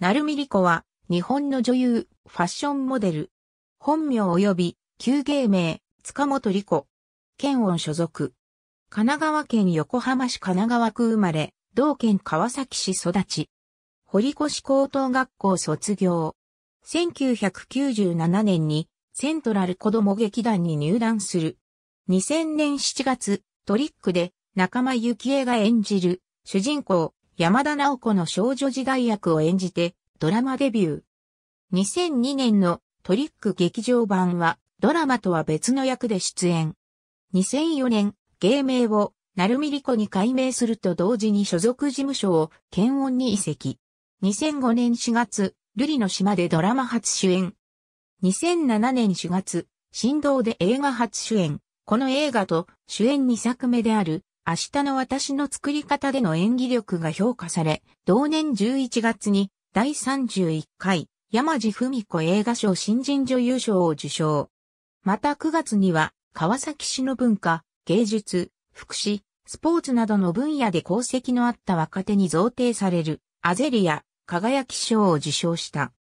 なるみりこは、日本の女優、ファッションモデル。本名及び、旧芸名、塚本理子。県音所属。神奈川県横浜市神奈川区生まれ、同県川崎市育ち。堀越高等学校卒業。1997年に、セントラル子供劇団に入団する。2000年7月、トリックで仲間幸恵が演じる主人公山田直子の少女時代役を演じてドラマデビュー。2002年のトリック劇場版はドラマとは別の役で出演。2004年、芸名をルミリコに改名すると同時に所属事務所を検温に移籍。2005年4月、ルリの島でドラマ初主演。2007年4月、振動で映画初主演。この映画と主演2作目である明日の私の作り方での演技力が評価され、同年11月に第31回山地文子映画賞新人女優賞を受賞。また9月には川崎市の文化、芸術、福祉、スポーツなどの分野で功績のあった若手に贈呈されるアゼリア輝き賞を受賞した。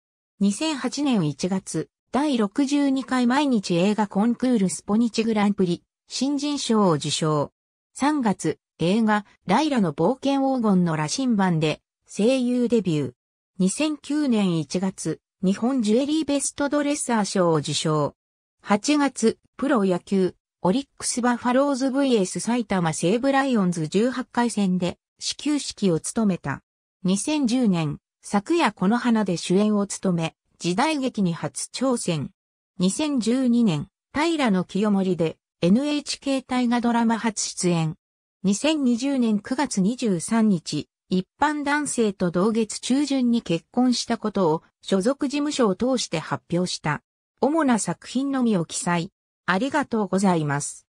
2008年1月、第62回毎日映画コンクールスポニチグランプリ新人賞を受賞。3月、映画、ライラの冒険黄金の羅針盤で声優デビュー。2009年1月、日本ジュエリーベストドレッサー賞を受賞。8月、プロ野球、オリックスバファローズ VS 埼玉西武ライオンズ18回戦で、始球式を務めた。2010年、昨夜この花で主演を務め、時代劇に初挑戦。2012年、平野清盛で NHK 大河ドラマ初出演。2020年9月23日、一般男性と同月中旬に結婚したことを所属事務所を通して発表した。主な作品のみを記載。ありがとうございます。